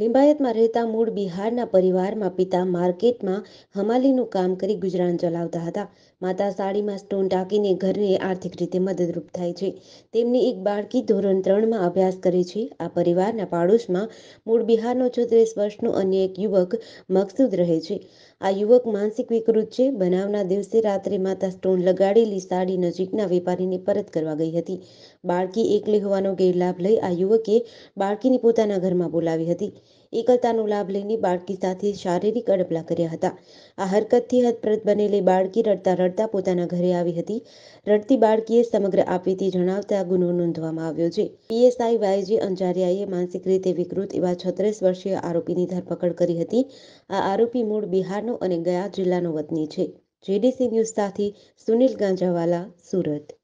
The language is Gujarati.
લિંબાયતમાં રહેતા મૂળ બિહારના પરિવારમાં પિતા માર્કેટમાં હમાલીનું કામ કરી ગુજરાન ચલાવતા હતા માતા સાડીમાં સ્ટોન ટાંકીને ઘરને આર્થિક રીતે મદદરૂપ થાય છે તેમની એક બાળકી ધોરણ ત્રણમાં અભ્યાસ કરે છે આ પરિવારના પાડોશમાં મૂળ બિહારનો છત્રીસ વર્ષનો અન્ય એક યુવક મકસૂદ રહે છે આ યુવક માનસિક વિકૃત છે બનાવના દિવસે રાત્રે માતા સ્ટોન લગાડેલી સાડી નજીકના વેપારીને પરત કરવા ગઈ હતી બાળકી એકલી હોવાનો ગેરલાભ લઈ આ યુવકે બાળકીને પોતાના ઘરમાં બોલાવી હતી એકલતાનો લાભ લઈને બાળકી સાથે શારીરિક અડપલા કર્યા હતા આ હરકતથી હતપ્રત બનેલી બાળકી રડતા રડતા પોતાના ઘરે આવી હતી રડતી બાળકીએ સમગ્ર આપીતી જણાવતા ગુનો નોંધવામાં આવ્યો છે પીએસઆઈ વાયજી અંજારિયાએ માનસિક રીતે વિકૃત એવા છત્રીસ વર્ષીય આરોપીની ધરપકડ કરી હતી આ આરોપી મૂળ બિહારનો અને ગયા જિલ્લાનો વતની છે જેડીસી ન્યૂઝ સાથે સુનિલ ગાંજાવાલા સુરત